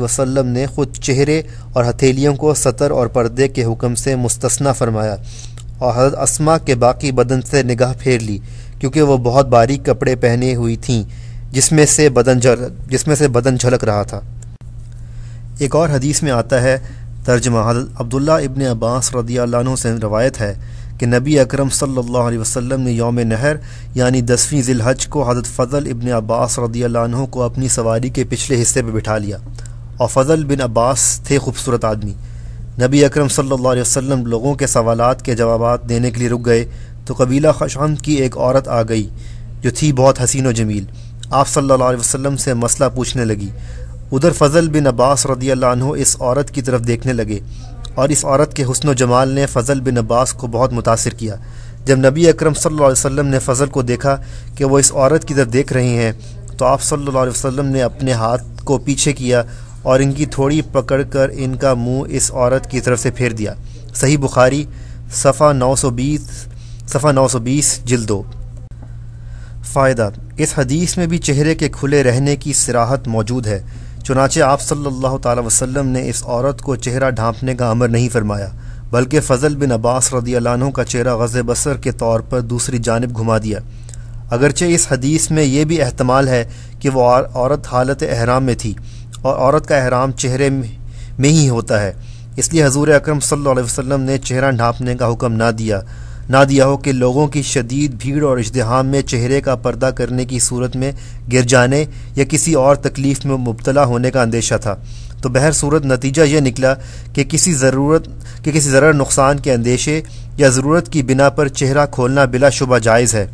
वसल्लम ने ख़ुद चेहरे और हथेलियों को सतर और पर्दे के हुक्म से मुस्तना फरमाया और हजरत असमा के बाकी बदन से निगाह फेर ली क्योंकि वह बहुत बारीक कपड़े पहने हुई थीं जिसमें से बदन झल जिसमें से बदन झलक रहा था एक और हदीस में आता है तर्जमा हजरत अब्दुल्ला इबन अब्बास रदिया से रवायत है कि नबी अक्रम सल्लल्लाहु अलैहि वसल्लम ने योम नहर यानी दसवीं ज़िलहज को हजरत फ़जल इबन अब्बास रदी को अपनी सवारी के पिछले हिस्से पर बिठा लिया और फजल बिन अब्बास थे खूबसूरत आदमी नबी अकरम सल्लल्लाहु अलैहि वसल्लम लोगों के सवालात के जवाब देने के लिए रुक गए तो कबीला खशान की एक औरत आ गई जो थी बहुत हसीन व जमील आप सल्लल्लाहु अलैहि वसल्लम से मसला पूछने लगी उधर फजल बिन अब्बास रदी अल्लाह इस औरत की तरफ देखने लगे और इस औरत के हसन जमाल ने फजल बिन अब्बास को बहुत मुतासर किया जब नबी अकरम सल्लल्लाहु अलैहि वसल्लम ने फजल को देखा कि वो इस औरत की तरफ देख रही हैं तो आप सल्लल्लाहु अलैहि वसल्लम ने अपने हाथ को पीछे किया और इनकी थोड़ी पकड़ कर इनका मुँह इस औरत की तरफ से फेर दिया सही बुखारी सफ़ा 920 सफ़ा 920 दो फ़ायदा इस हदीस में भी चेहरे के खुले रहने की सराहत मौजूद है चुनाचे आप सल्लल्लाहु अलैहि वसल्लम ने इस औरत को चेहरा ढांपने का अमर नहीं फरमाया बल्कि फ़जल बिन अब्बास रदी अल्लाहों का चेहरा गज़ बसर के तौर पर दूसरी जानब घुमा दिया अगरचे इस हदीस में यह भी अहतमाल है कि वह औरत हालत अहराम में थी और औरत का अहराम चेहरे में ही होता है इसलिए हजूर अक्रम वसम ने चेहरा ढांपने का हुक्म ना दिया ना दिया हो कि लोगों की शदीद भीड़ और इजतहाम में चेहरे का पर्दा करने की सूरत में गिर जाने या किसी और तकलीफ़ में मुबतला होने का अंदेशा था तो बहर सूरत नतीजा यह निकला कि किसी ज़रूरत के किसी ज़रा नुकसान के अंदेशे या ज़रूरत की बिना पर चेहरा खोलना बिला शुबा जायज़ है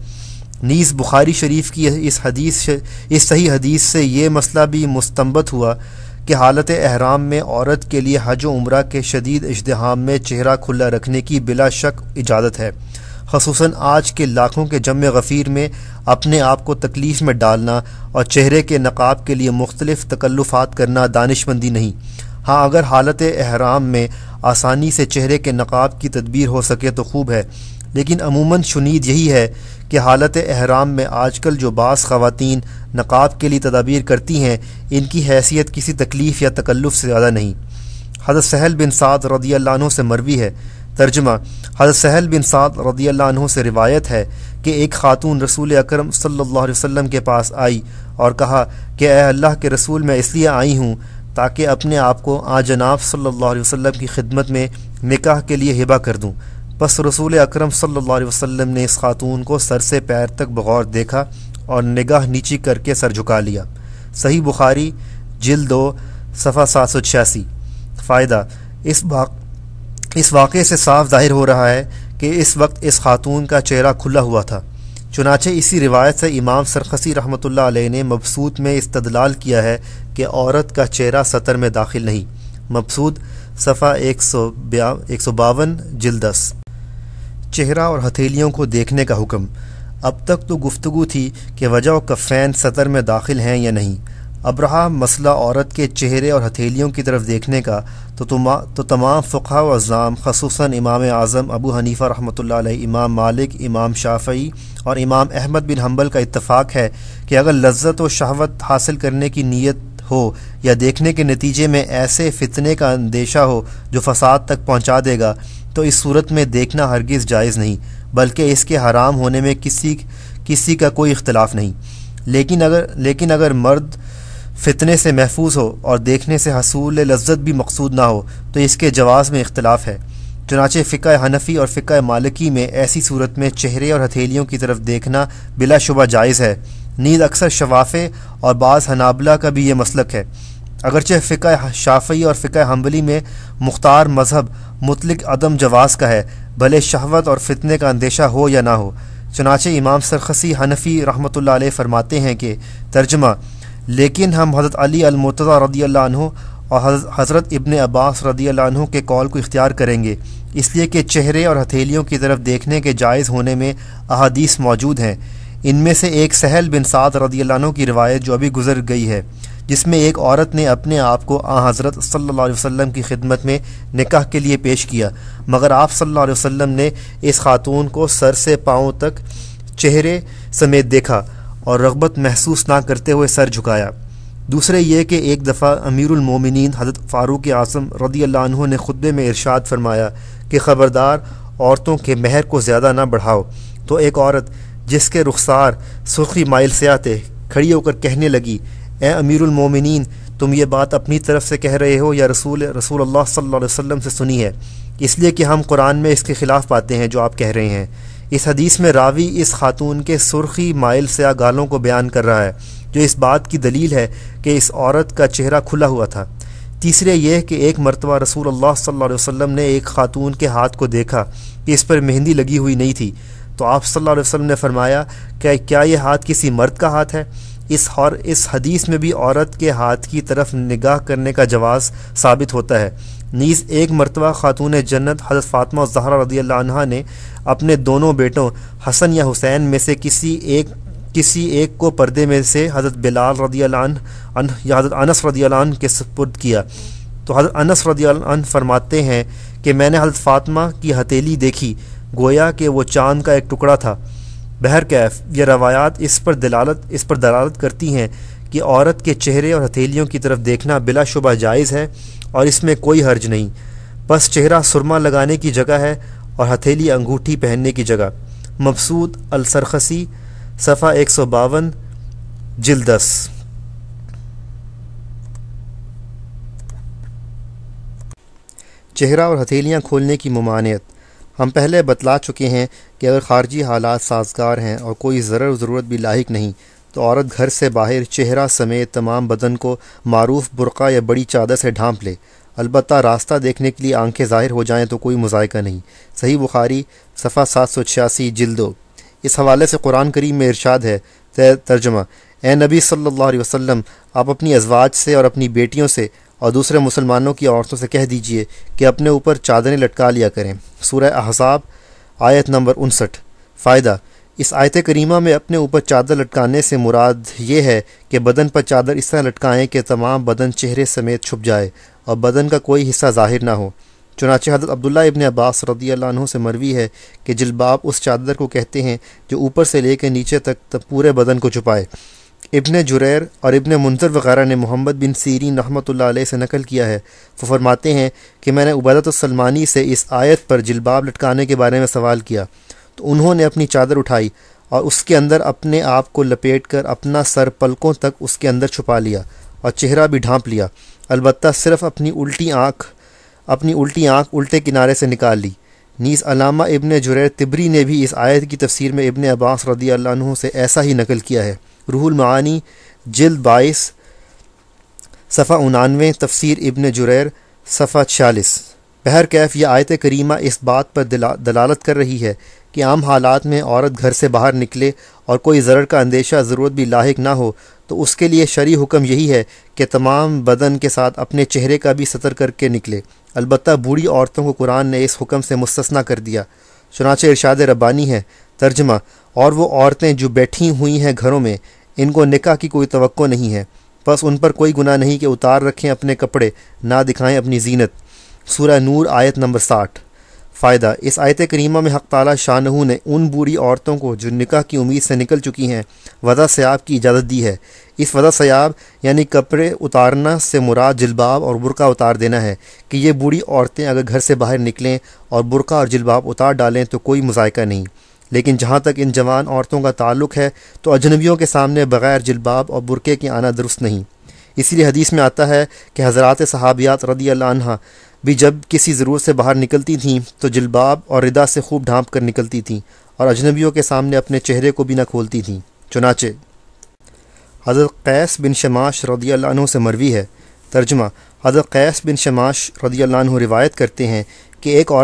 नीस बुखारी शरीफ की इस हदीस इस सही हदीस से ये मसला भी मुस्तबत हुआ कि हालत अहराम में औरत के लिए हज उम्र के शदीद इजतहाम में चेहरा खुला रखने की बिला शक इजाज़त है खसूस आज के लाखों के जम गफ़ीर में अपने आप को तकलीफ़ में डालना और चेहरे के नकाब के लिए मुख्तलिफ़ तकल्लुफ़ात करना दानशमंदी नहीं हाँ अगर हालत अहराम में आसानी से चेहरे के नकाब की तदबीर हो सके तो खूब है लेकिन अमूमन शुनीद यही है कि हालत अहराम में आजकल जो बास ख़वातीन नकाब के लिए तदाबीर करती हैं इनकी हैसियत किसी तकलीफ़ या तकल्लुफ़ से ज़्यादा नहीं हज़रत सहल बिन साद रदी अल्लाह से मरवी है तर्जमा हज़रत सहल बिन साद रदी अल्लाह से रिवायत है कि एक खातून रसूल अक्रम सल्लल्लाहु के पास आई और कहा कि अल्लाह के रसूल मैं इसलिए आई हूँ ताकि अपने आप को आ जनाब सल्ला वसम की खिदमत में निकाह के लिए हिबा कर दूँ बस रसूल अकरम सल्लल्लाहु अलैहि वसल्लम ने इस खातून को सर से पैर तक बगौर देखा और निगाह नीची करके सर झुका लिया सही बुखारी जिल दो सफ़ा सात सौ छियासी फ़ायदा इस बा इस वाक़े से साफ जाहिर हो रहा है कि इस वक्त इस खातून का चेहरा खुला हुआ था चुनाचे इसी रिवायत से इमाम सरखसी रहमत ने मबसूद में इस्तदलाल किया है कि औरत का चेहरा सतर में दाखिल नहीं मबसूद सफ़ा एक सौ बया एक सौ बावन चेहरा और हथेलियों को देखने का हुक्म अब तक तो गुफ्तु थी कि वजह कफ़ैन सतर में दाखिल हैं या नहीं अब रहा मसला औरत के चेहरे और हथेलियों की तरफ देखने का तो तो तमाम फ़ुका अज़ाम खसूस इमाम आज़म अबू हनीफ़ा रहमत इमाम मालिक इमाम शाफई और इमाम अहमद बिन हम्बल का इतफ़ाक़ है कि अगर लज्जत व शहवत हासिल करने की नीयत हो या देखने के नतीजे में ऐसे फितने का अंदेशा हो जो फसाद तक पहुंचा देगा तो इस सूरत में देखना हरगिज़ जायज़ नहीं बल्कि इसके हराम होने में किसी किसी का कोई इख्तलाफ नहीं लेकिन अगर लेकिन अगर मर्द फितने से महफूज हो और देखने से हसूल लज्जत भी मकसूद ना हो तो इसके जवाज़ में इख्तलाफ है चुनाचे फ़िका हनफी और फ़िका मालिकी में ऐसी सूरत में चेहरे और हथेलियों की तरफ देखना बिलाशुबा जायज़ है नींद अक्सर शवाफ़े और बाज़ हनाबला का भी ये मसलक है अगरचे फ़िक शाफ़ी और फ़िक हम्बली में मुख्तार मजहब मुतलिक अदम जवास का है भले शहवत और फितने का अंदेशा हो या ना हो चनाचे इमाम सरखसी हनफ़ी रहमत फरमाते हैं कि तर्जमा लेकिन हम हज़रत अली अलमतज़ा रदी अल्लाह और हज़रत इबन अब्बास रदी अल्लाह के कॉल को इख्तियार करेंगे इसलिए कि चेहरे और हथेलियों की तरफ देखने के जायज़ होने में अहदीस मौजूद हैं इनमें से एक सहल बिन सात रदी की रवायत जो अभी गुजर गई है जिसमें एक औरत ने अपने आप को आ हज़रत सल्ला वसम की खिदमत में निकाह के लिए पेश किया मगर आप सल्ला वसम ने इस खातून को सर से पाँव तक चेहरे समेत देखा और रगबत महसूस ना करते हुए सर झुकाया दूसरे ये कि एक दफ़ा अमीरमिन हजरत फ़ारूक आसम रदी ने खुतबे में इरशाद फरमाया कि ख़बरदार औरतों के महर को ज़्यादा ना बढ़ाओ तो एक औरत जिसके रुखसार सुर्खी माइल से आते खड़ी होकर कहने लगी ए अमीरमिन तुम ये बात अपनी तरफ से कह रहे हो या रसूल रसूल अल्लाह सल्लल्लाहु अलैहि वसल्लम से सुनी है इसलिए कि हम कुरान में इसके ख़िलाफ़ पाते हैं जो आप कह रहे हैं इस हदीस में रावी इस खातून के सुर्खी माइल से गालों को बयान कर रहा है जो इस बात की दलील है कि इस औरत का चेहरा खुला हुआ था तीसरे यह कि एक मरतबा रसूल अल्लाह सल्लल्लाहु अलैहि वसल्लम ने एक खातून के हाथ को देखा कि इस पर मेहंदी लगी हुई नहीं थी तो आप सल्लल्लाहु अलैहि वसल्लम ने फरमाया कि क्या ये हाथ किसी मर्द का हाथ है इस और इस हदीस में भी औरत के हाथ की तरफ निगाह करने का जवाब साबित होता है नीज़ एक मरतबा ख़ातून जन्नत हज़रत फ़ातमा जहरा रदी ने अपने दोनों बेटों हसन या हुसैन में से किसी एक किसी एक को पर्दे में से हज़रत बिलाल रदी अन या हज़रत अनस रदी के सपुर्द किया तो हज़रत अनस रदी अन फरमाते हैं कि मैंने हज़रत फ़ातमा की हथेली देखी गोया कि वो चांद का एक टुकड़ा था बहर कैफ ये रवायात इस पर दलालत इस पर दलालत करती हैं कि औरत के चेहरे और हथेलियों की तरफ देखना बिलाशुबा जायज़ है और इसमें कोई हर्ज नहीं बस चेहरा सुरमा लगाने की जगह है और हथेली अंगूठी पहनने की जगह मबसूद अलसरखसी सफ़ा एक सौ बावन जिलदस चेहरा और हथेलियाँ खोलने की ममानियत हम पहले बतला चुके हैं कि अगर ख़ारजी हालात साजगार हैं और कोई ज़रूर ज़रूरत भी लाक नहीं तो औरत घर से बाहर चेहरा समेत तमाम बदन को मरूफ बुरका या बड़ी चादर से ढांप ले अलबत् रास्ता देखने के लिए आंखें ज़ाहिर हो जाएँ तो कोई मजायका नहीं सही बुखारी सफ़ा सात सौ छियासी जल्दो इस हवाले से कुरान करीम में इरशाद है तर्जमा ए नबी सल्ला अलैहि आप अपनी अजवाज से और अपनी बेटियों से और दूसरे मुसलमानों की औरतों से कह दीजिए कि अपने ऊपर चादरें लटका लिया करें सूर्य अहसाब आयत नंबर उनसठ फ़ायदा इस आयत करीमा में अपने ऊपर चादर लटकाने से मुराद ये है कि बदन पर चादर इस तरह लटकाएँ कि तमाम बदन चेहरे समेत छुप जाए और बदन का कोई हिस्सा जाहिर ना हो चुनाचे हजरत अब्दुल्ला इबन अब्बास रदी से मरवी है कि जिलबाब उस चादर को कहते हैं जो ऊपर से लेकर नीचे तक पूरे बदन को छुपाए इब्न जुरैर और इब्ने मुंजर वगैरह ने मोहम्मद बिन सीरीन रहमत से नकल किया है वो फरमाते हैं कि मैंने उबादत सलमानी से इस आयत पर जिलबाब लटकाने के बारे में सवाल किया तो उन्होंने अपनी चादर उठाई और उसके अंदर अपने आप को लपेट कर अपना सर पलकों तक उसके अंदर छुपा लिया और चेहरा भी ढांप लिया अलबत्त सिर्फ अपनी उल्टी आँख अपनी उल्टी आँख उल्टे किनारे से निकाल ली नीस अलामा इबन जुरैर तिबरी ने भी इस आयत की तफसीर में इबन अब्बास रदी से ऐसा ही नकल किया है रूहुल मानी जिल्द बाईस सफ़ा उनानवे तफसर इब्न जुरैर सफ़ा छियालीस बहर कैफ यह आयत करीमा इस बात पर दिला दलालत कर रही है कि आम हालात में औरत घर से बाहर निकले और कोई ज़र का अंदेशा ज़रूरत भी लाक ना हो तो उसके लिए शरी हुक्म यही है कि तमाम बदन के साथ अपने चेहरे का भी सतर करके निकले अलबत् बूढ़ी औरतों को कुरान ने इस हुक्म से मुस्तना कर दिया चुनाच इरशाद रब्बानी है तर्जमा और वो औरतें जो बैठी हुई हैं घरों में इनको निका की कोई तो नहीं है बस उन पर कोई गुनाह नहीं कि उतार रखें अपने कपड़े ना दिखाएं अपनी जीनत सूरह नूर आयत नंबर साठ फ़ायदा इस आयत करीमा में हक ताली शाह ने उन बूढ़ी औरतों को जो निकाह की उम्मीद से निकल चुकी हैं वजह सयाब की इजाज़त दी है इस वजह सयाब यानी कपड़े उतारना से मुराद जलबाब और बुरका उतार देना है कि ये बूढ़ी औरतें अगर घर से बाहर निकलें और बुरका और जलबाब उतार डालें तो कोई मजायका नहीं लेकिन जहाँ तक इन जवान औरतों का ताल्लुक है तो अजनबियों के सामने बग़ैर जिलबाब और बुरके के आना दुरुस्त नहीं इसीलिए हदीस में आता है कि हज़रात सहाबियात रदी अल्लाह भी जब किसी ज़रूरत से बाहर निकलती थीं तो जिलबाब और रिदा से खूब ढांप कर निकलती थीं और अजनबियों के सामने अपने चेहरे को भी न खोलती थीं चुनाचे हज़रत कैस बिन शमाश रदी अल्लाह से मरवी है तर्जमा हज़रत कैस बिन शमाश रदी अल्लाह रिवायत करते हैं कि एक औरत